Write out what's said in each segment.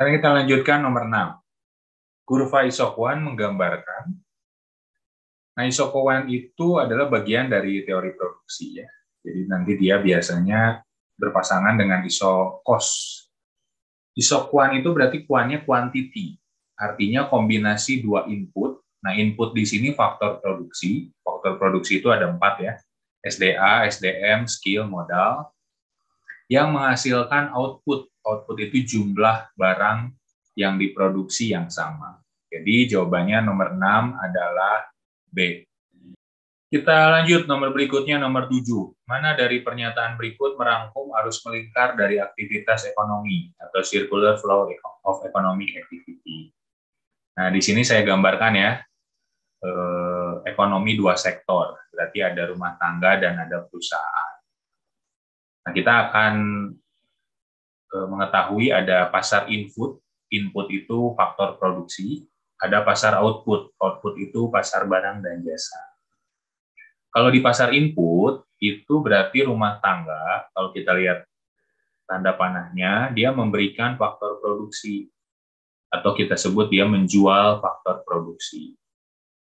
Sekarang kita lanjutkan nomor 6. Kurva isokuan menggambarkan. Nah, isokuan itu adalah bagian dari teori produksi ya. Jadi nanti dia biasanya berpasangan dengan isokos. Isokuan itu berarti kuannya quantity, artinya kombinasi dua input. Nah, input di sini faktor produksi. Faktor produksi itu ada empat ya, SDA, SDM, skill, modal yang menghasilkan output. Output itu jumlah barang yang diproduksi yang sama. Jadi jawabannya nomor 6 adalah B. Kita lanjut nomor berikutnya nomor 7. Mana dari pernyataan berikut merangkum arus melingkar dari aktivitas ekonomi atau circular flow of economic activity. Nah, di sini saya gambarkan ya eh, ekonomi dua sektor. Berarti ada rumah tangga dan ada perusahaan. Nah, kita akan e, mengetahui ada pasar input, input itu faktor produksi, ada pasar output, output itu pasar barang dan jasa. Kalau di pasar input, itu berarti rumah tangga, kalau kita lihat tanda panahnya, dia memberikan faktor produksi, atau kita sebut dia menjual faktor produksi.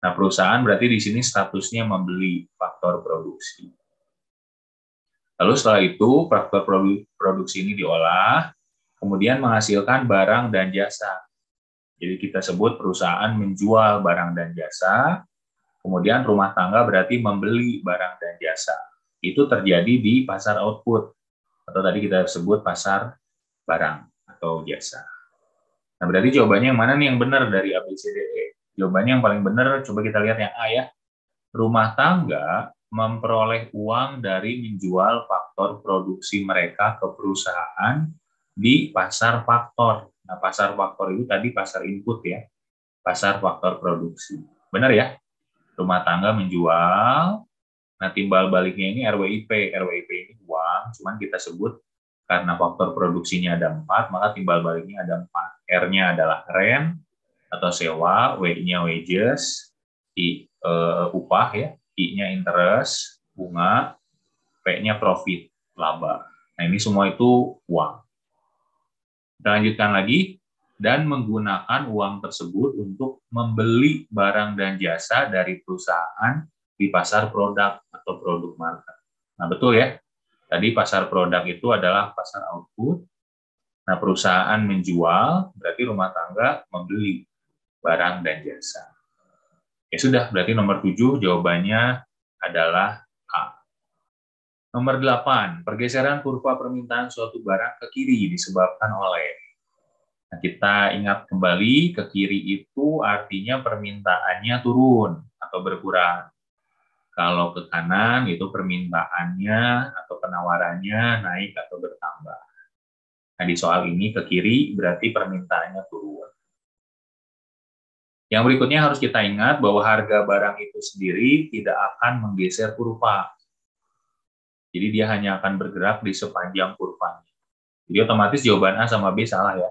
Nah, perusahaan berarti di sini statusnya membeli faktor produksi. Lalu setelah itu faktor produksi ini diolah, kemudian menghasilkan barang dan jasa. Jadi kita sebut perusahaan menjual barang dan jasa, kemudian rumah tangga berarti membeli barang dan jasa. Itu terjadi di pasar output atau tadi kita sebut pasar barang atau jasa. Nah, berarti jawabannya yang mana nih yang benar dari ABCDE? Jawabannya yang paling benar coba kita lihat yang A ya. Rumah tangga memperoleh uang dari menjual faktor produksi mereka ke perusahaan di pasar faktor. Nah, pasar faktor itu tadi pasar input ya, pasar faktor produksi. Benar ya? Rumah tangga menjual, nah timbal baliknya ini RWIP. RWIP ini uang, cuman kita sebut karena faktor produksinya ada empat, maka timbal baliknya ada empat. R-nya adalah rent atau sewa, W-nya wages, I, uh, upah ya, I-nya interest, bunga, P-nya profit, laba. Nah, ini semua itu uang. Kita lanjutkan lagi dan menggunakan uang tersebut untuk membeli barang dan jasa dari perusahaan di pasar produk atau produk market. Nah, betul ya. Tadi pasar produk itu adalah pasar output. Nah, perusahaan menjual, berarti rumah tangga membeli barang dan jasa. Ya sudah, berarti nomor 7 jawabannya adalah A. Nomor 8, pergeseran kurva permintaan suatu barang ke kiri disebabkan oleh. Nah, kita ingat kembali, ke kiri itu artinya permintaannya turun atau berkurang. Kalau ke kanan itu permintaannya atau penawarannya naik atau bertambah. Nah, di soal ini ke kiri berarti permintaannya turun. Yang berikutnya harus kita ingat bahwa harga barang itu sendiri tidak akan menggeser kurva. Jadi dia hanya akan bergerak di sepanjang kurvanya. Jadi otomatis jawaban A sama B salah ya.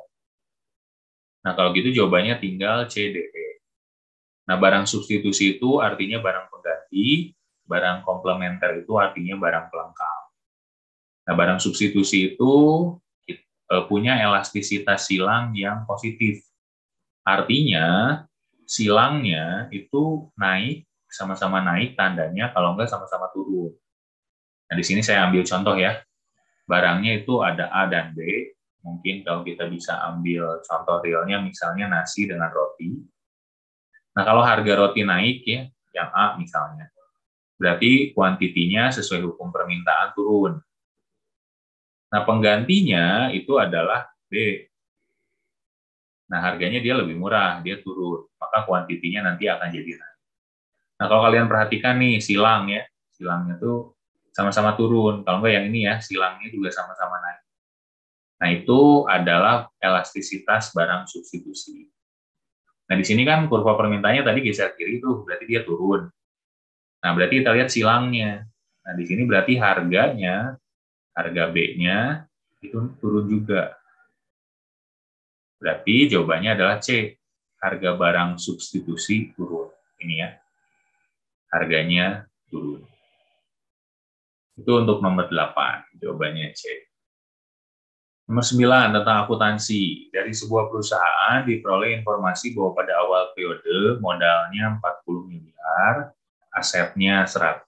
Nah kalau gitu jawabannya tinggal C, D, E. Nah barang substitusi itu artinya barang pengganti, barang komplementer itu artinya barang pelengkap. Nah barang substitusi itu e, punya elastisitas silang yang positif. Artinya silangnya itu naik sama-sama naik tandanya kalau enggak sama-sama turun. Nah, di sini saya ambil contoh ya. Barangnya itu ada A dan B. Mungkin kalau kita bisa ambil contoh realnya misalnya nasi dengan roti. Nah, kalau harga roti naik ya, yang A misalnya. Berarti kuantitinya sesuai hukum permintaan turun. Nah, penggantinya itu adalah B. Nah, harganya dia lebih murah, dia turun. Maka kuantitinya nanti akan jadi naik. Nah, kalau kalian perhatikan nih, silang ya. Silangnya tuh sama-sama turun. Kalau enggak yang ini ya, silangnya juga sama-sama naik. Nah, itu adalah elastisitas barang substitusi. Nah, di sini kan kurva permintaannya tadi geser kiri tuh, berarti dia turun. Nah, berarti kita lihat silangnya. Nah, di sini berarti harganya, harga B-nya itu turun juga. Berarti jawabannya adalah C. Harga barang substitusi turun. Ini ya. Harganya turun. Itu untuk nomor 8, jawabannya C. Nomor 9 tentang akuntansi. Dari sebuah perusahaan diperoleh informasi bahwa pada awal periode modalnya 40 miliar, asetnya 100,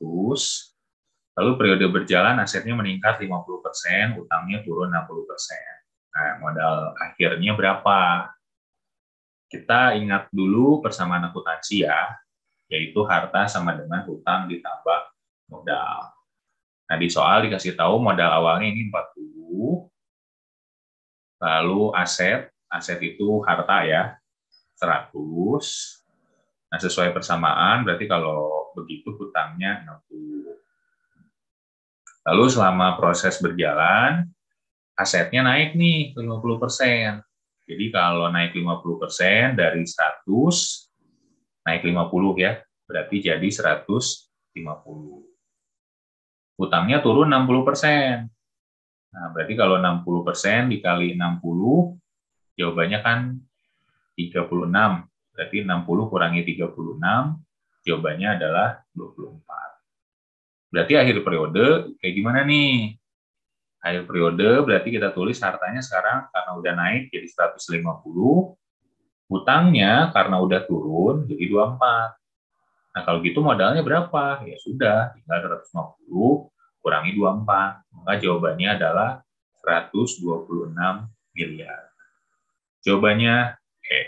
lalu periode berjalan asetnya meningkat 50 persen, utangnya turun 60 Nah, modal akhirnya berapa? Kita ingat dulu persamaan akuntansi ya, yaitu harta sama dengan hutang ditambah modal. Nah, di soal dikasih tahu modal awalnya ini 40, lalu aset, aset itu harta ya, 100. Nah, sesuai persamaan, berarti kalau begitu hutangnya 60. Lalu selama proses berjalan, asetnya naik nih 50%. Jadi kalau naik 50% dari 100 naik 50 ya, berarti jadi 150. Utangnya turun 60%. Nah, berarti kalau 60% dikali 60 jawabannya kan 36. Berarti 60 kurangi 36 jawabannya adalah 24. Berarti akhir periode kayak gimana nih? akhir periode berarti kita tulis hartanya sekarang karena udah naik jadi 150 hutangnya karena udah turun jadi 24 nah kalau gitu modalnya berapa ya sudah tinggal 150 kurangi 24 maka jawabannya adalah 126 miliar jawabannya oke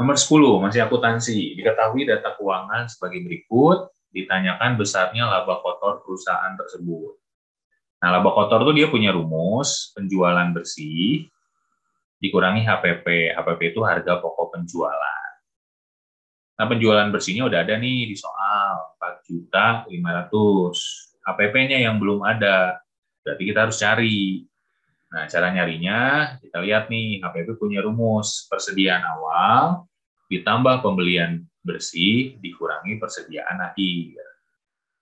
nomor 10 masih akuntansi diketahui data keuangan sebagai berikut ditanyakan besarnya laba kotor perusahaan tersebut Nah, laba kotor tuh dia punya rumus penjualan bersih dikurangi HPP. HPP itu harga pokok penjualan. Nah, penjualan bersihnya udah ada nih di soal 4 juta 500. HPP-nya yang belum ada. Berarti kita harus cari. Nah, cara nyarinya kita lihat nih HPP punya rumus persediaan awal ditambah pembelian bersih dikurangi persediaan akhir.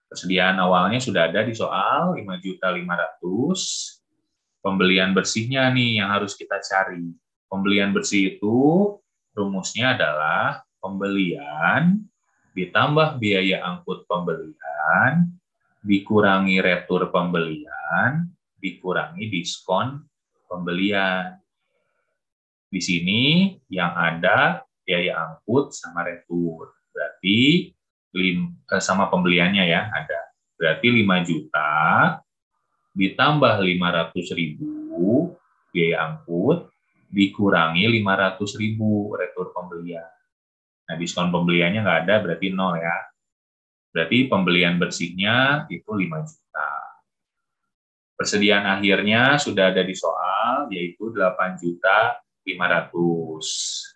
Persediaan awalnya sudah ada di soal 5.500. Pembelian bersihnya nih yang harus kita cari. Pembelian bersih itu rumusnya adalah pembelian ditambah biaya angkut pembelian dikurangi retur pembelian dikurangi diskon pembelian. Di sini yang ada biaya angkut sama retur. Berarti lim, eh, sama pembeliannya ya ada. Berarti 5 juta ditambah 500 ribu biaya angkut dikurangi 500 ribu retur pembelian. Nah, diskon pembeliannya nggak ada, berarti nol ya. Berarti pembelian bersihnya itu 5 juta. Persediaan akhirnya sudah ada di soal, yaitu 8 juta 500.